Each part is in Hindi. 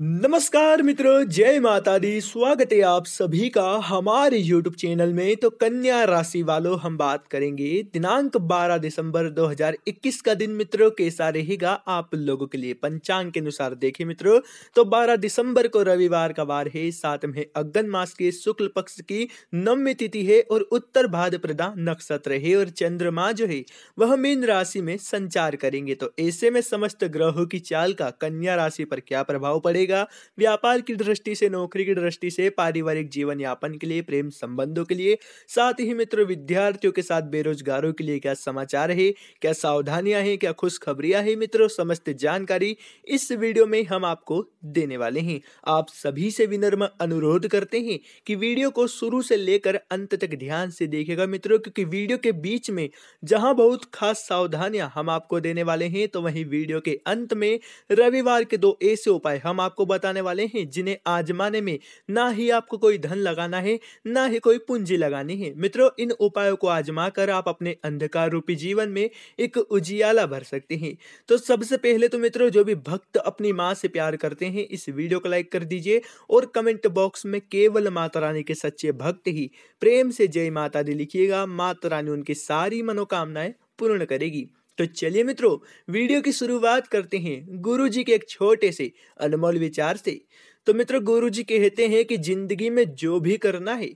नमस्कार मित्रों जय माता दी स्वागत है आप सभी का हमारे YouTube चैनल में तो कन्या राशि वालों हम बात करेंगे दिनांक 12 दिसंबर 2021 का दिन मित्रों कैसा रहेगा आप लोगों के लिए पंचांग के अनुसार देखें मित्रों तो 12 दिसंबर को रविवार का वार है साथ में अगन मास के शुक्ल पक्ष की नवमी तिथि है और उत्तर भाद्रप्रदा नक्षत्र है और चंद्रमा जो है वह मीन राशि में संचार करेंगे तो ऐसे में समस्त ग्रहों की चाल का कन्या राशि पर क्या प्रभाव पड़े बढ़ेगा व्यापार की दृष्टि से नौकरी की दृष्टि से पारिवारिक जीवन यापन के लिए प्रेम संबंधों के लिए साथ ही मित्र विद्यार्थियों के साथ बेरोजगारों के लिए क्या समाचार है क्या सावधानियां हैं क्या खुशखबरियां हैं मित्रों समस्त जानकारी इस वीडियो में हम आपको देने वाले हैं आप सभी से विनम्र अनुरोध करते हैं कि वीडियो को शुरू से लेकर अंत तक ध्यान से देखेगा मित्रों क्योंकि वीडियो के बीच में जहां बहुत खास सावधानियां हम आपको देने वाले हैं तो वहीं वीडियो के अंत में रविवार के दो ऐसे उपाय हम आप आपको बताने वाले हैं जिन्हें आजमाने में ना ही आपको कोई धन लगाना है ना ही कोई पूंजी लगानी है मित्रों इन उपायों को आजमा कर आप अपने अंधकार रूपी जीवन में एक उजियाला भर सकते हैं तो सबसे पहले तो मित्रों जो भी भक्त अपनी माँ से प्यार करते हैं इस वीडियो को लाइक कर दीजिए और कमेंट बॉक्स में केवल माता रानी के सच्चे भक्त ही प्रेम से जय माता दी लिखिएगा माता रानी उनकी सारी मनोकामनाएं पूर्ण करेगी तो चलिए मित्रों वीडियो की शुरुआत करते हैं गुरुजी के एक छोटे से अनमोल विचार से तो मित्रों गुरुजी कहते हैं कि जिंदगी में जो भी करना है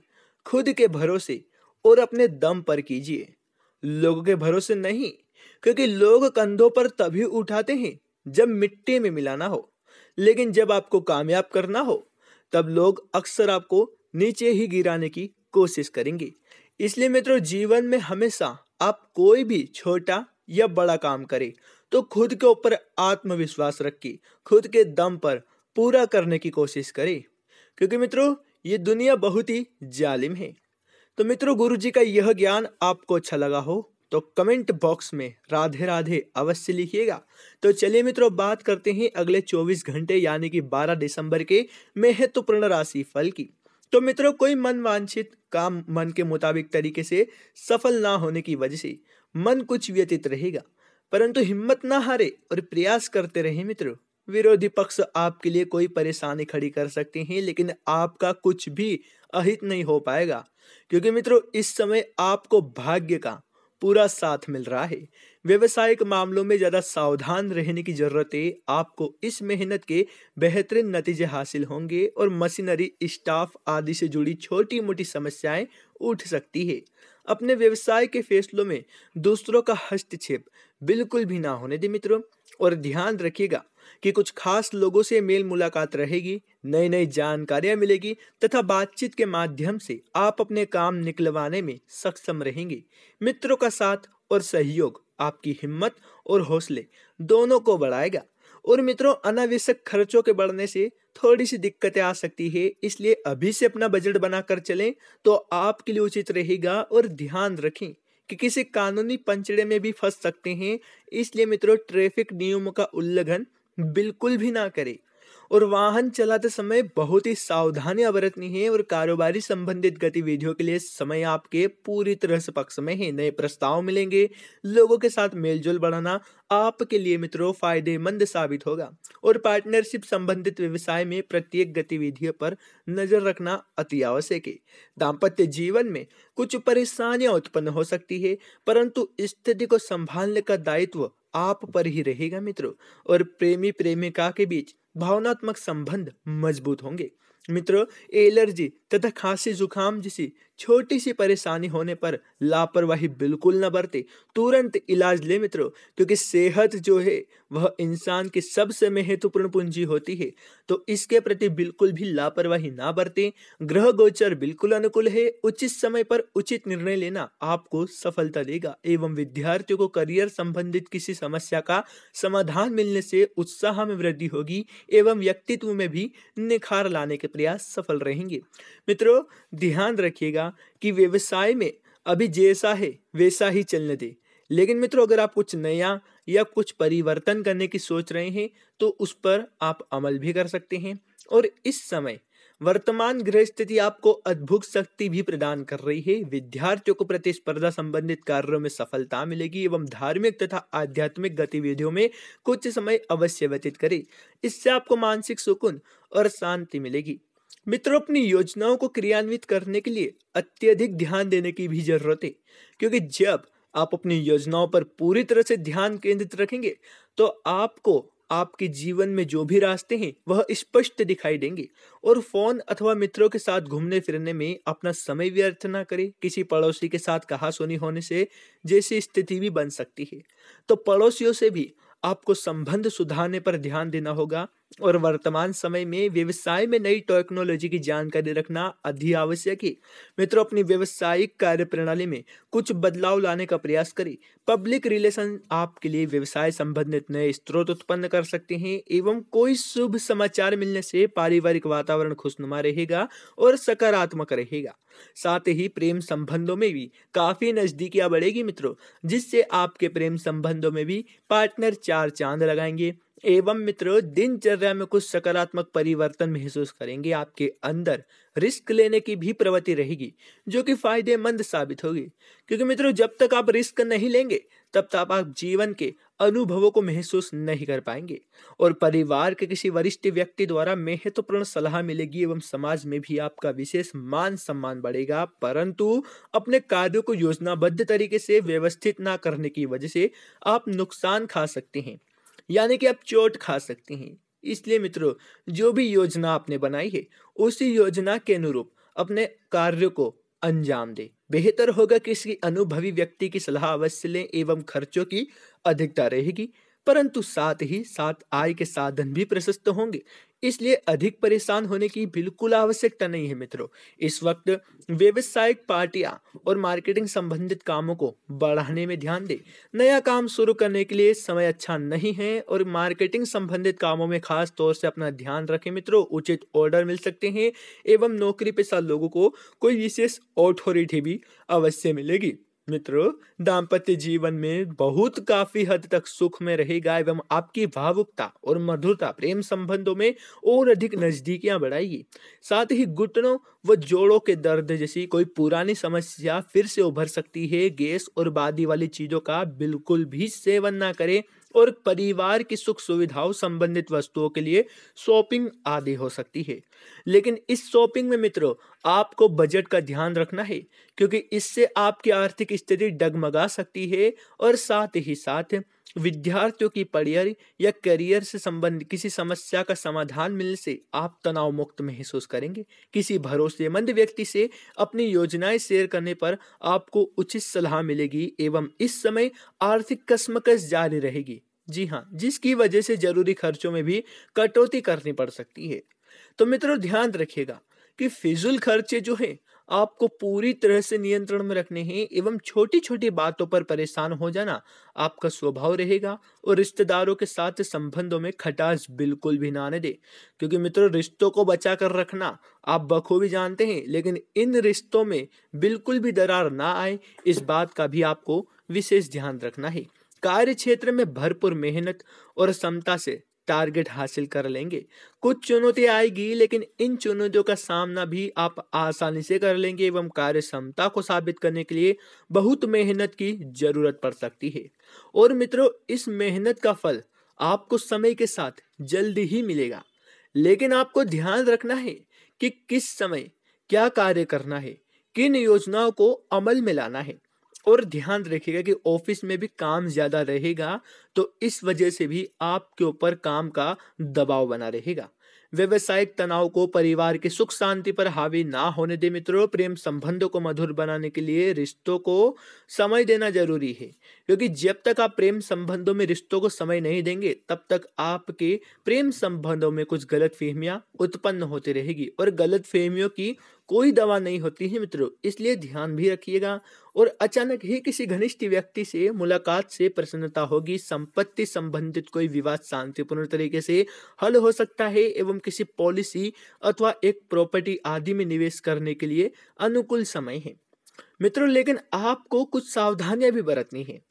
खुद के भरोसे और अपने दम पर कीजिए लोगों के भरोसे नहीं क्योंकि लोग कंधों पर तभी उठाते हैं जब मिट्टी में मिलाना हो लेकिन जब आपको कामयाब करना हो तब लोग अक्सर आपको नीचे ही गिराने की कोशिश करेंगे इसलिए मित्रों जीवन में हमेशा आप कोई भी छोटा या बड़ा काम करे तो खुद के ऊपर आत्मविश्वास रखे खुद के दम पर पूरा करने की कोशिश करे क्योंकि मित्रों ये दुनिया बहुत ही जालिम है तो मित्रों गुरु जी का यह ज्ञान आपको अच्छा लगा हो तो कमेंट बॉक्स में राधे राधे अवश्य लिखिएगा तो चलिए मित्रों बात करते हैं अगले 24 घंटे यानी कि 12 दिसंबर के महत्वपूर्ण राशि फल की तो मित्रों कोई मनवांछित काम मन के मुताबिक तरीके से सफल ना होने की वजह से मन कुछ व्यतीत रहेगा परंतु हिम्मत ना हारे और प्रयास करते रहे मित्रों विरोधी पक्ष आपके लिए कोई परेशानी खड़ी कर सकते हैं लेकिन आपका कुछ भी अहित नहीं हो पाएगा क्योंकि मित्रों इस समय आपको भाग्य का पूरा साथ मिल रहा है व्यवसायिक मामलों में ज़्यादा सावधान रहने की ज़रूरत है आपको इस मेहनत के बेहतरीन नतीजे हासिल होंगे और मशीनरी स्टाफ आदि से जुड़ी छोटी मोटी समस्याएं उठ सकती है अपने व्यवसाय के फैसलों में दूसरों का हस्तक्षेप बिल्कुल भी ना होने दें मित्रों और ध्यान रखिएगा कि कुछ खास लोगों से मेल मुलाकात रहेगी नई नई जानकारियां मिलेगी तथा बातचीत के माध्यम से आप अपने काम निकलवाने में सक्षम रहेंगे मित्रों का साथ और सहयोग आपकी हिम्मत और हौसले दोनों को बढ़ाएगा और मित्रों अनावश्यक खर्चों के बढ़ने से थोड़ी सी दिक्कतें आ सकती है इसलिए अभी से अपना बजट बनाकर चलें तो आपके लिए उचित रहेगा और ध्यान रखें कि किसी कानूनी पंचड़े में भी फंस सकते हैं इसलिए मित्रों ट्रैफिक नियमों का उल्लंघन बिल्कुल भी ना करें और वाहन चलाते समय बहुत ही सावधानियां बरतनी है और कारोबारी संबंधित गतिविधियों के लिए समय आपके पूरी तरह से पक्ष में है नए प्रस्ताव मिलेंगे लोगों के साथ मेलजोल बढ़ाना आपके लिए मित्रों फायदेमंद साबित होगा और पार्टनरशिप संबंधित व्यवसाय में प्रत्येक गतिविधियों पर नजर रखना अति आवश्यक है दाम्पत्य जीवन में कुछ परेशानियां उत्पन्न हो सकती है परंतु स्थिति को संभालने का दायित्व आप पर ही रहेगा मित्रों और प्रेमी प्रेमिका के बीच भावनात्मक संबंध मजबूत होंगे मित्रों एलर्जी तथा खांसी जुकाम जैसी छोटी सी परेशानी होने पर लापरवाही बिल्कुल न बरते तुरंत इलाज ले मित्रों क्योंकि सेहत जो है वह इंसान की सबसे महत्वपूर्ण पूंजी होती है तो इसके प्रति बिल्कुल भी लापरवाही ना बरते ग्रह गोचर बिल्कुल अनुकूल है उचित समय पर उचित निर्णय लेना आपको सफलता देगा एवं विद्यार्थियों को करियर संबंधित किसी समस्या का समाधान मिलने से उत्साह में वृद्धि होगी एवं व्यक्तित्व में भी निखार लाने के प्रयास सफल रहेंगे मित्रों ध्यान रखिएगा कि व्यवसाय में अभी जैसा है वैसा ही चलने दे लेकिन मित्रों अगर आप कुछ नया या कुछ परिवर्तन करने की सोच रहे हैं तो उस पर आप अमल भी कर सकते हैं और इस समय वर्तमान गृह स्थिति आपको अद्भुत शक्ति भी प्रदान कर रही है विद्यार्थियों को प्रतिस्पर्धा संबंधित कार्यों में सफलता मिलेगी एवं धार्मिक तथा आध्यात्मिक गतिविधियों में कुछ समय अवश्य व्यतीत करें इससे आपको मानसिक सुकून और शांति मिलेगी मित्रों अपनी योजनाओं को क्रियान्वित करने के लिए अत्यधिक ध्यान देने की भी जरूरत है क्योंकि जब आप अपनी योजनाओं पर पूरी तरह से ध्यान केंद्रित रखेंगे तो आपको आपके जीवन में जो भी रास्ते हैं वह स्पष्ट दिखाई देंगे और फोन अथवा मित्रों के साथ घूमने फिरने में अपना समय व्यर्थ ना करें किसी पड़ोसी के साथ कहा सुनी होने से जैसी स्थिति भी बन सकती है तो पड़ोसियों से भी आपको संबंध सुधारने पर ध्यान देना होगा और वर्तमान समय में व्यवसाय में नई टेक्नोलॉजी की जानकारी रखना अति आवश्यक है मित्रों अपनी व्यवसायिक कार्य प्रणाली में कुछ बदलाव लाने का प्रयास करें पब्लिक रिलेशन आपके लिए व्यवसाय संबंधित नए स्रोत उत्पन्न कर सकते हैं एवं कोई शुभ समाचार मिलने से पारिवारिक वातावरण खुशनुमा रहेगा और सकारात्मक रहेगा साथ ही प्रेम संबंधों में भी काफी नजदीकियां बढ़ेगी मित्रों जिससे आपके प्रेम संबंधों में भी पार्टनर चार चांद लगाएंगे एवं मित्र दिनचर्या में कुछ सकारात्मक परिवर्तन महसूस करेंगे आपके अंदर रिस्क लेने की भी प्रवृत्ति रहेगी जो कि फायदेमंद साबित होगी क्योंकि मित्रों जब तक आप रिस्क नहीं लेंगे तब तक आप जीवन के अनुभवों को महसूस नहीं कर पाएंगे और परिवार के किसी वरिष्ठ व्यक्ति द्वारा महत्वपूर्ण तो सलाह मिलेगी एवं समाज में भी आपका विशेष मान सम्मान बढ़ेगा परंतु अपने कार्यों को योजनाबद्ध तरीके से व्यवस्थित ना करने की वजह से आप नुकसान खा सकते हैं यानी कि आप चोट खा सकते हैं इसलिए मित्रों जो भी योजना आपने बनाई है उसी योजना के अनुरूप अपने कार्य को अंजाम दे बेहतर होगा किसी अनुभवी व्यक्ति की सलाह अवश्य लें एवं खर्चों की अधिकता रहेगी परंतु साथ ही साथ आय के साधन भी प्रशस्त होंगे इसलिए अधिक परेशान होने की बिल्कुल आवश्यकता नहीं है मित्रों इस वक्त व्यवसायिक पार्टियां और मार्केटिंग संबंधित कामों को बढ़ाने में ध्यान दें नया काम शुरू करने के लिए समय अच्छा नहीं है और मार्केटिंग संबंधित कामों में खास तौर से अपना ध्यान रखें मित्रों उचित ऑर्डर मिल सकते हैं एवं नौकरी पेशा लोगों को कोई विशेष ऑथोरिटी भी अवश्य मिलेगी मित्रों दाम्पत्य जीवन में बहुत काफी हद तक सुख में रहेगा एवं आपकी भावुकता और मधुरता प्रेम संबंधों में और अधिक नजदीकियां बढ़ाएगी साथ ही घुटनों व जोड़ों के दर्द जैसी कोई पुरानी समस्या फिर से उभर सकती है गैस और बादी वाली चीजों का बिल्कुल भी सेवन ना करें और परिवार की सुख सुविधाओं संबंधित वस्तुओं के लिए शॉपिंग आदि हो सकती है लेकिन इस शॉपिंग में मित्रों आपको बजट का ध्यान रखना है क्योंकि इससे आपकी आर्थिक स्थिति डगमगा सकती है और साथ ही साथ विद्यार्थियों की पढ़ियर या करियर से संबंधित किसी समस्या का समाधान मिलने से आप तनाव मुक्त महसूस करेंगे किसी भरोसेमंद व्यक्ति से अपनी योजनाएं शेयर करने पर आपको उचित सलाह मिलेगी एवं इस समय आर्थिक कसमकस जारी रहेगी जी हाँ जिसकी वजह से जरूरी खर्चों में भी कटौती करनी पड़ सकती है तो मित्रों ध्यान रखिएगा कि फिजूल खर्चे जो है आपको पूरी तरह से नियंत्रण में रखने हैं एवं छोटी छोटी बातों पर परेशान हो जाना आपका स्वभाव रहेगा और रिश्तेदारों के साथ संबंधों में खटास बिल्कुल भी ना आने दे क्योंकि मित्रों रिश्तों को बचा कर रखना आप बखूबी जानते हैं लेकिन इन रिश्तों में बिल्कुल भी दरार ना आए इस बात का भी आपको विशेष ध्यान रखना है कार्य क्षेत्र में भरपूर मेहनत और क्षमता से टारगेट हासिल कर लेंगे कुछ चुनौतियाँ आएगी लेकिन इन चुनौतियों का सामना भी आप आसानी से कर लेंगे एवं कार्य क्षमता को साबित करने के लिए बहुत मेहनत की जरूरत पड़ सकती है और मित्रों इस मेहनत का फल आपको समय के साथ जल्दी ही मिलेगा लेकिन आपको ध्यान रखना है कि किस समय क्या कार्य करना है किन योजनाओं को अमल में लाना है और ध्यान रखिएगा कि ऑफिस में भी काम ज़्यादा रहेगा तो इस वजह से भी आपके ऊपर काम का दबाव बना रहेगा व्यवसायिक तनाव को परिवार की सुख शांति पर हावी ना होने दे मित्रों प्रेम संबंधों को मधुर बनाने के लिए रिश्तों को समय देना जरूरी है क्योंकि जब तक आप प्रेम संबंधों में रिश्तों को समय नहीं देंगे तब तक आपके प्रेम संबंधों में कुछ गलत फेहमिया उत्पन्न होती रहेगी और गलत फहमियों की कोई दवा नहीं होती है मित्रों इसलिए ध्यान भी रखिएगा और अचानक ही किसी घनिष्ठ व्यक्ति से मुलाकात से प्रसन्नता होगी संपत्ति संबंधित कोई विवाद शांतिपूर्ण तरीके से हल हो सकता है एवं किसी पॉलिसी अथवा एक प्रॉपर्टी आदि में निवेश करने के लिए अनुकूल समय है मित्रों लेकिन आपको कुछ सावधानियां भी बरतनी है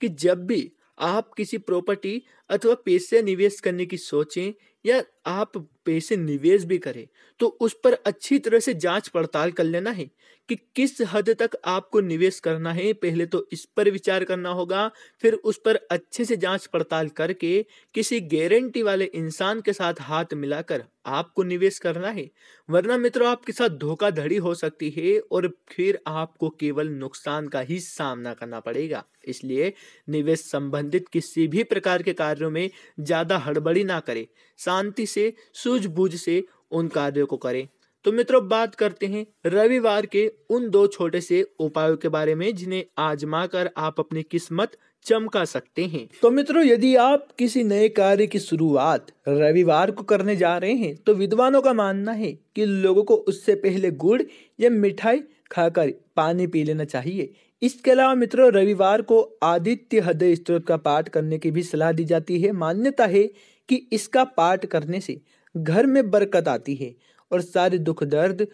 कि जब भी आप किसी प्रॉपर्टी अथवा पेशे निवेश करने की सोचें या आप पैसे निवेश भी करें तो उस पर अच्छी तरह से जांच पड़ताल कर लेना है कि किस हद तक आपको निवेश करना है पहले तो इस पर विचार करना होगा फिर उस पर अच्छे से जांच पड़ताल करके किसी गारंटी वाले इंसान के साथ हाथ मिलाकर आपको निवेश करना है वरना मित्रों आपके साथ धोखाधड़ी हो सकती है और फिर आपको केवल नुकसान का ही सामना करना पड़ेगा इसलिए निवेश संबंधित किसी भी प्रकार के कार्यों में ज़्यादा हड़बड़ी ना करें शांति से सूझबूझ से उन कार्यों को करें तो मित्रों बात करते हैं रविवार के उन दो छोटे से उपायों के बारे में जिन्हें आजमा कर आप अपनी किस्मत चमका सकते हैं तो मित्रों यदि आप किसी नए कार्य की शुरुआत रविवार को करने जा रहे हैं तो विद्वानों का मानना है कि लोगों को उससे पहले गुड़ या मिठाई खाकर पानी पी लेना चाहिए इसके अलावा मित्रों रविवार को आदित्य हृदय स्त्रोत का पाठ करने की भी सलाह दी जाती है मान्यता है कि इसका पाठ करने से घर में बरकत आती है और सारे दुख दर्द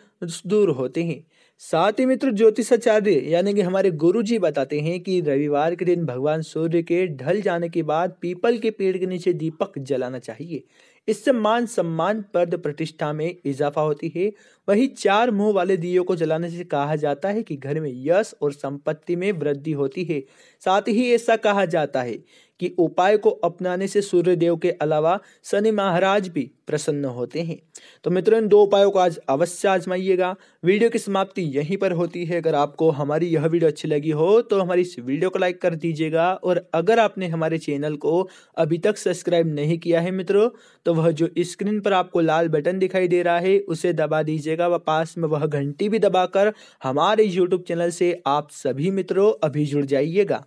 दूर होते हैं साथ ही मित्र ज्योतिषाचार्य यानी कि हमारे गुरु जी बताते हैं कि रविवार के दिन भगवान सूर्य के ढल जाने के बाद पीपल के पेड़ के नीचे दीपक जलाना चाहिए इससे मान सम्मान पद प्रतिष्ठा में इजाफा होती है वहीं चार मुंह वाले दीयों को जलाने से कहा जाता है कि घर में यश और संपत्ति में वृद्धि होती है साथ ही ऐसा कहा जाता है कि उपाय को अपनाने से सूर्य देव के अलावा शनि महाराज भी प्रसन्न होते हैं तो मित्रों इन दो उपायों को आज अवश्य आजमाइएगा वीडियो की समाप्ति यहीं पर होती है अगर आपको हमारी यह वीडियो अच्छी लगी हो तो हमारी इस वीडियो को लाइक कर दीजिएगा और अगर आपने हमारे चैनल को अभी तक सब्सक्राइब नहीं किया है मित्रों तो तो वह जो स्क्रीन पर आपको लाल बटन दिखाई दे रहा है उसे दबा दीजिएगा व पास में वह घंटी भी दबाकर हमारे यूट्यूब चैनल से आप सभी मित्रों अभी जुड़ जाइएगा